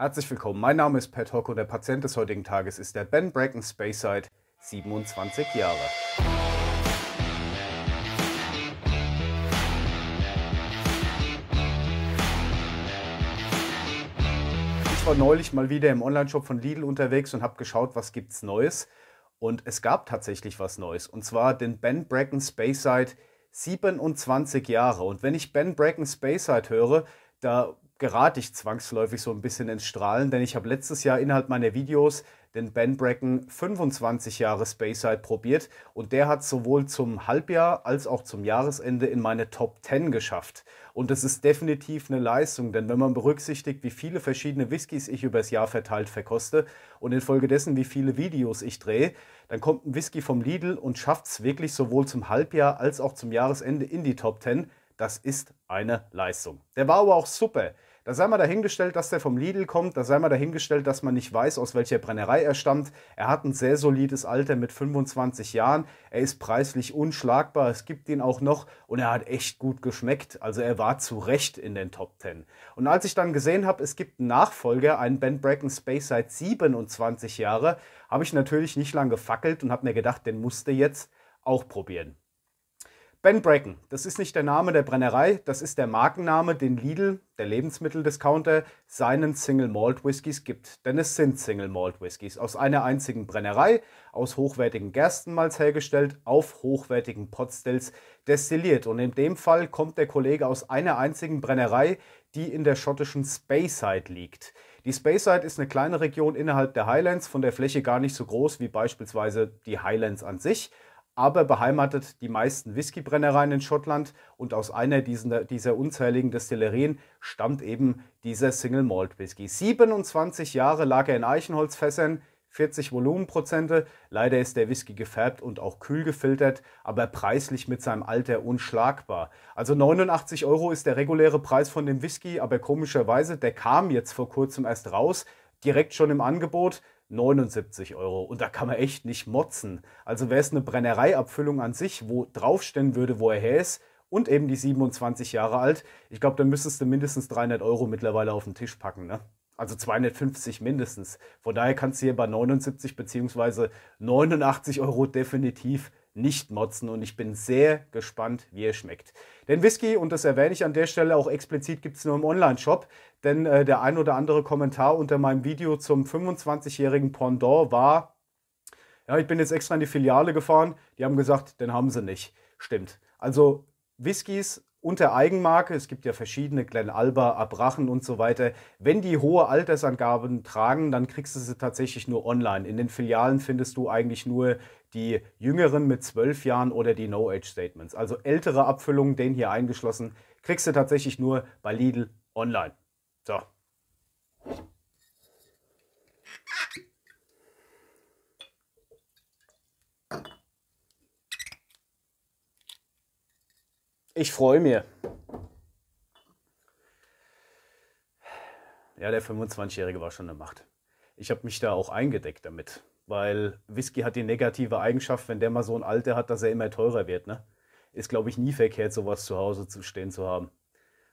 Herzlich willkommen, mein Name ist Pat Hock und der Patient des heutigen Tages ist der Ben Bracken Speyside, 27 Jahre. Ich war neulich mal wieder im Onlineshop von Lidl unterwegs und habe geschaut, was gibt's Neues. Und es gab tatsächlich was Neues. Und zwar den Ben Bracken Speyside 27 Jahre. Und wenn ich Ben Bracken Speyside höre, da gerate ich zwangsläufig so ein bisschen ins Strahlen, denn ich habe letztes Jahr innerhalb meiner Videos den Ben Bracken 25 Jahre Spayside probiert und der hat sowohl zum Halbjahr als auch zum Jahresende in meine Top 10 geschafft. Und das ist definitiv eine Leistung, denn wenn man berücksichtigt, wie viele verschiedene Whiskys ich übers Jahr verteilt verkoste und infolgedessen wie viele Videos ich drehe, dann kommt ein Whisky vom Lidl und schafft es wirklich sowohl zum Halbjahr als auch zum Jahresende in die Top 10. Das ist eine Leistung. Der war aber auch super. Da sei mal dahingestellt, dass der vom Lidl kommt, da sei mal dahingestellt, dass man nicht weiß, aus welcher Brennerei er stammt. Er hat ein sehr solides Alter mit 25 Jahren, er ist preislich unschlagbar, es gibt ihn auch noch und er hat echt gut geschmeckt. Also er war zu Recht in den Top 10. Und als ich dann gesehen habe, es gibt einen Nachfolger, einen Ben Bracken Space seit 27 Jahren, habe ich natürlich nicht lang gefackelt und habe mir gedacht, den musste jetzt auch probieren. Ben Bracken, das ist nicht der Name der Brennerei, das ist der Markenname, den Lidl, der Lebensmitteldiscounter, seinen Single Malt Whiskys gibt. Denn es sind Single Malt Whiskys aus einer einzigen Brennerei, aus hochwertigen Gerstenmalz hergestellt, auf hochwertigen Potstills destilliert. Und in dem Fall kommt der Kollege aus einer einzigen Brennerei, die in der schottischen Speyside liegt. Die Speyside ist eine kleine Region innerhalb der Highlands, von der Fläche gar nicht so groß wie beispielsweise die Highlands an sich aber beheimatet die meisten Whiskybrennereien in Schottland und aus einer dieser, dieser unzähligen Destillerien stammt eben dieser Single Malt Whisky. 27 Jahre lag er in Eichenholzfässern, 40 Volumenprozente. Leider ist der Whisky gefärbt und auch kühl gefiltert, aber preislich mit seinem Alter unschlagbar. Also 89 Euro ist der reguläre Preis von dem Whisky, aber komischerweise, der kam jetzt vor kurzem erst raus, direkt schon im Angebot. 79 Euro. Und da kann man echt nicht motzen. Also wäre es eine Brennereiabfüllung an sich, wo draufstehen würde, wo er her ist und eben die 27 Jahre alt. Ich glaube, dann müsstest du mindestens 300 Euro mittlerweile auf den Tisch packen. Ne? Also 250 mindestens. Von daher kannst du hier bei 79 bzw. 89 Euro definitiv nicht motzen und ich bin sehr gespannt, wie er schmeckt. Denn Whisky, und das erwähne ich an der Stelle auch explizit, gibt es nur im Online-Shop, denn äh, der ein oder andere Kommentar unter meinem Video zum 25-jährigen Pendant war, ja, ich bin jetzt extra in die Filiale gefahren, die haben gesagt, den haben sie nicht. Stimmt. Also Whiskys unter Eigenmarke, es gibt ja verschiedene, Glen Alba, Abrachen und so weiter, wenn die hohe Altersangaben tragen, dann kriegst du sie tatsächlich nur online. In den Filialen findest du eigentlich nur die Jüngeren mit zwölf Jahren oder die No-Age-Statements. Also ältere Abfüllungen, den hier eingeschlossen, kriegst du tatsächlich nur bei Lidl online. So. Ich freue mich. Ja, der 25-Jährige war schon eine Macht. Ich habe mich da auch eingedeckt damit, weil Whisky hat die negative Eigenschaft, wenn der mal so ein Alter hat, dass er immer teurer wird. Ne? Ist, glaube ich, nie verkehrt, sowas zu Hause zu stehen zu haben.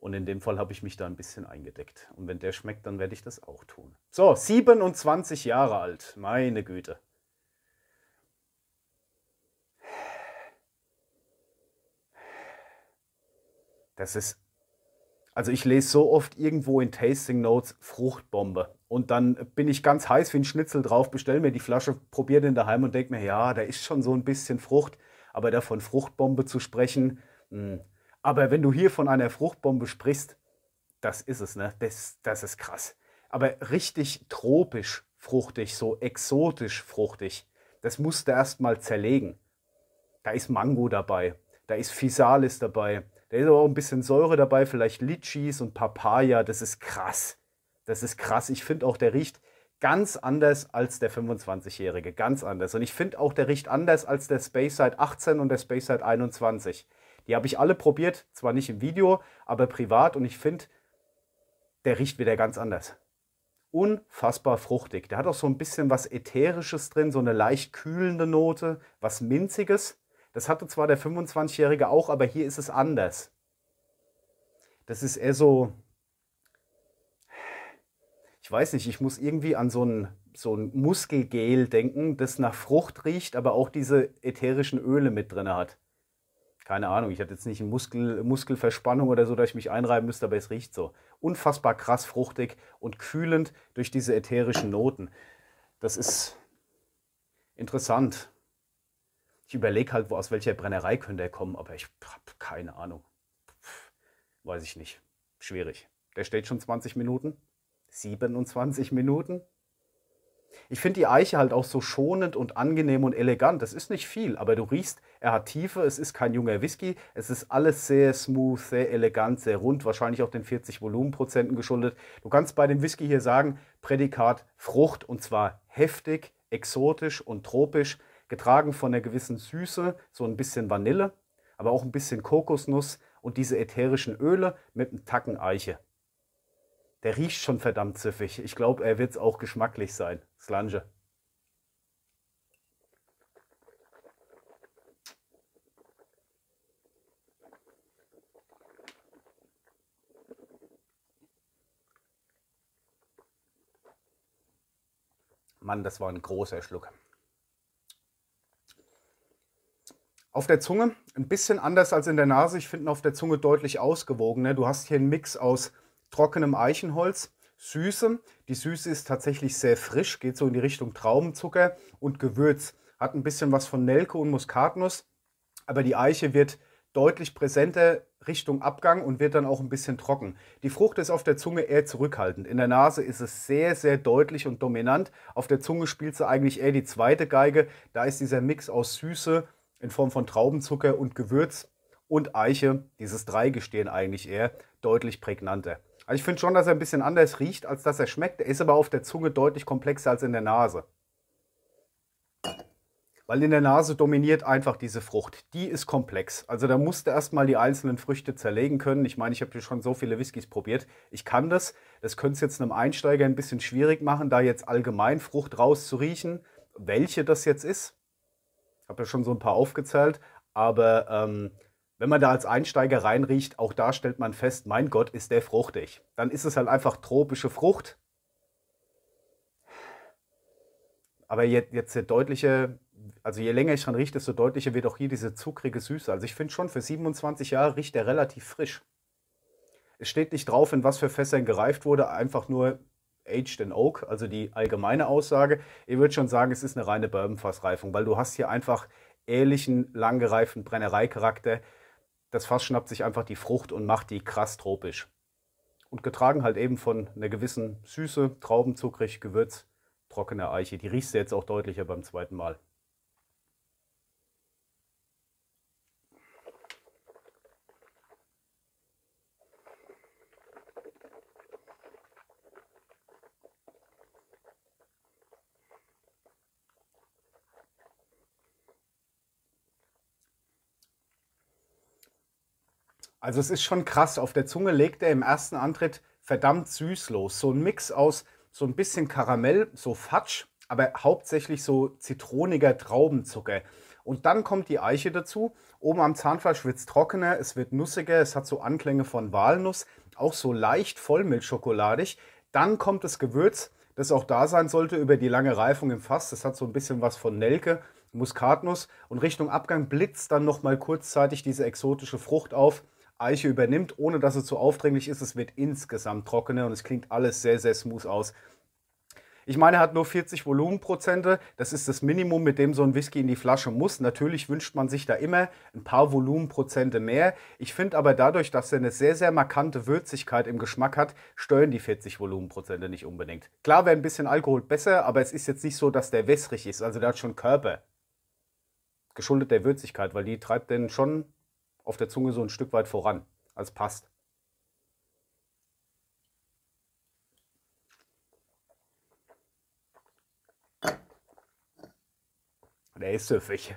Und in dem Fall habe ich mich da ein bisschen eingedeckt. Und wenn der schmeckt, dann werde ich das auch tun. So, 27 Jahre alt. Meine Güte. Das ist. Also ich lese so oft irgendwo in Tasting Notes Fruchtbombe. Und dann bin ich ganz heiß wie ein Schnitzel drauf, bestelle mir die Flasche, probiere den daheim und denke mir, ja, da ist schon so ein bisschen Frucht. Aber davon Fruchtbombe zu sprechen, mh. Hm. aber wenn du hier von einer Fruchtbombe sprichst, das ist es, ne? Das, das ist krass. Aber richtig tropisch fruchtig, so exotisch fruchtig, das musst du erstmal zerlegen. Da ist Mango dabei, da ist Fisalis dabei, da ist aber auch ein bisschen Säure dabei, vielleicht Litschis und Papaya. Das ist krass. Das ist krass. Ich finde auch, der riecht ganz anders als der 25-Jährige. Ganz anders. Und ich finde auch, der riecht anders als der Space Side 18 und der Space Side 21. Die habe ich alle probiert. Zwar nicht im Video, aber privat. Und ich finde, der riecht wieder ganz anders. Unfassbar fruchtig. Der hat auch so ein bisschen was Ätherisches drin, so eine leicht kühlende Note, was Minziges. Das hatte zwar der 25-Jährige auch, aber hier ist es anders. Das ist eher so, ich weiß nicht, ich muss irgendwie an so ein, so ein Muskelgel denken, das nach Frucht riecht, aber auch diese ätherischen Öle mit drin hat. Keine Ahnung, ich hatte jetzt nicht eine Muskel, Muskelverspannung oder so, dass ich mich einreiben müsste, aber es riecht so. Unfassbar krass fruchtig und kühlend durch diese ätherischen Noten. Das ist interessant ich überlege halt, wo aus welcher Brennerei könnte er kommen, aber ich habe keine Ahnung. Weiß ich nicht. Schwierig. Der steht schon 20 Minuten. 27 Minuten. Ich finde die Eiche halt auch so schonend und angenehm und elegant. Das ist nicht viel, aber du riechst, er hat Tiefe, es ist kein junger Whisky, es ist alles sehr smooth, sehr elegant, sehr rund, wahrscheinlich auch den 40 Volumenprozenten geschuldet. Du kannst bei dem Whisky hier sagen, Prädikat Frucht und zwar heftig, exotisch und tropisch getragen von einer gewissen Süße, so ein bisschen Vanille, aber auch ein bisschen Kokosnuss und diese ätherischen Öle mit einem Tacken Eiche. Der riecht schon verdammt ziffig. Ich glaube, er wird es auch geschmacklich sein. Slange. Mann, das war ein großer Schluck. Auf der Zunge ein bisschen anders als in der Nase. Ich finde auf der Zunge deutlich ausgewogener. Du hast hier einen Mix aus trockenem Eichenholz, Süße. Die Süße ist tatsächlich sehr frisch, geht so in die Richtung Traubenzucker und Gewürz. Hat ein bisschen was von Nelke und Muskatnuss, aber die Eiche wird deutlich präsenter Richtung Abgang und wird dann auch ein bisschen trocken. Die Frucht ist auf der Zunge eher zurückhaltend. In der Nase ist es sehr, sehr deutlich und dominant. Auf der Zunge spielt sie eigentlich eher die zweite Geige. Da ist dieser Mix aus Süße, in Form von Traubenzucker und Gewürz und Eiche, dieses Dreigestehen eigentlich eher, deutlich prägnanter. Also ich finde schon, dass er ein bisschen anders riecht, als dass er schmeckt. Er ist aber auf der Zunge deutlich komplexer als in der Nase. Weil in der Nase dominiert einfach diese Frucht. Die ist komplex. Also da musst du erstmal die einzelnen Früchte zerlegen können. Ich meine, ich habe hier schon so viele Whiskys probiert. Ich kann das. Das könnte es jetzt einem Einsteiger ein bisschen schwierig machen, da jetzt allgemein Frucht rauszuriechen, welche das jetzt ist habe ja schon so ein paar aufgezählt, aber ähm, wenn man da als Einsteiger reinriecht, auch da stellt man fest, mein Gott, ist der fruchtig. Dann ist es halt einfach tropische Frucht. Aber jetzt, jetzt der deutliche, also je länger ich dran rieche, desto deutlicher wird auch hier diese zuckrige Süße. Also ich finde schon, für 27 Jahre riecht der relativ frisch. Es steht nicht drauf, in was für Fässern gereift wurde, einfach nur Aged in Oak, also die allgemeine Aussage. Ich würde schon sagen, es ist eine reine Bourbon-Fassreifung, weil du hast hier einfach ähnlichen, langgereiften Brennereicharakter. Das Fass schnappt sich einfach die Frucht und macht die krass tropisch. Und getragen halt eben von einer gewissen Süße, Traubenzuckrig, Gewürz, trockener Eiche. Die riechst du jetzt auch deutlicher beim zweiten Mal. Also es ist schon krass. Auf der Zunge legt er im ersten Antritt verdammt süß los. So ein Mix aus so ein bisschen Karamell, so Fatsch, aber hauptsächlich so zitroniger Traubenzucker. Und dann kommt die Eiche dazu. Oben am Zahnfleisch wird es trockener, es wird nussiger, es hat so Anklänge von Walnuss, auch so leicht vollmilchschokoladig. Dann kommt das Gewürz, das auch da sein sollte über die lange Reifung im Fass. Das hat so ein bisschen was von Nelke, Muskatnuss. Und Richtung Abgang blitzt dann nochmal kurzzeitig diese exotische Frucht auf. Eiche übernimmt, ohne dass es zu aufdringlich ist. Es wird insgesamt trockener und es klingt alles sehr, sehr smooth aus. Ich meine, er hat nur 40 Volumenprozente. Das ist das Minimum, mit dem so ein Whisky in die Flasche muss. Natürlich wünscht man sich da immer ein paar Volumenprozente mehr. Ich finde aber dadurch, dass er eine sehr, sehr markante Würzigkeit im Geschmack hat, stören die 40 Volumenprozente nicht unbedingt. Klar wäre ein bisschen Alkohol besser, aber es ist jetzt nicht so, dass der wässrig ist. Also der hat schon Körper. Geschuldet der Würzigkeit, weil die treibt den schon auf der Zunge so ein Stück weit voran, als passt. Der ist süffig.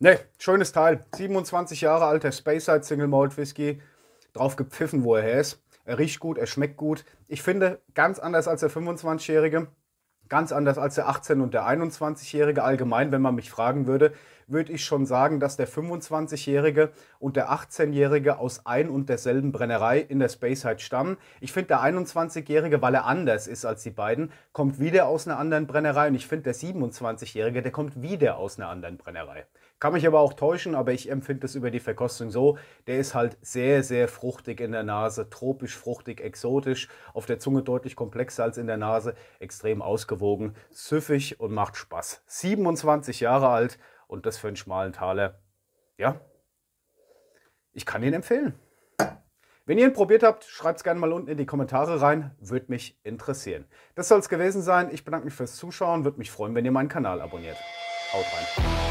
Ne, schönes Teil. 27 Jahre alter der Speyside Single Malt Whisky. Drauf gepfiffen, wo er her ist. Er riecht gut, er schmeckt gut. Ich finde, ganz anders als der 25-Jährige, ganz anders als der 18- und der 21-Jährige allgemein, wenn man mich fragen würde, würde ich schon sagen, dass der 25-Jährige und der 18-Jährige aus ein und derselben Brennerei in der Speyside stammen. Ich finde, der 21-Jährige, weil er anders ist als die beiden, kommt wieder aus einer anderen Brennerei. Und ich finde, der 27-Jährige, der kommt wieder aus einer anderen Brennerei. Kann mich aber auch täuschen, aber ich empfinde das über die Verkostung so. Der ist halt sehr, sehr fruchtig in der Nase, tropisch, fruchtig, exotisch, auf der Zunge deutlich komplexer als in der Nase, extrem ausgewogen, süffig und macht Spaß. 27 Jahre alt und das für einen schmalen Taler. Ja, ich kann ihn empfehlen. Wenn ihr ihn probiert habt, schreibt es gerne mal unten in die Kommentare rein. Würde mich interessieren. Das soll es gewesen sein. Ich bedanke mich fürs Zuschauen. Würde mich freuen, wenn ihr meinen Kanal abonniert. Haut rein.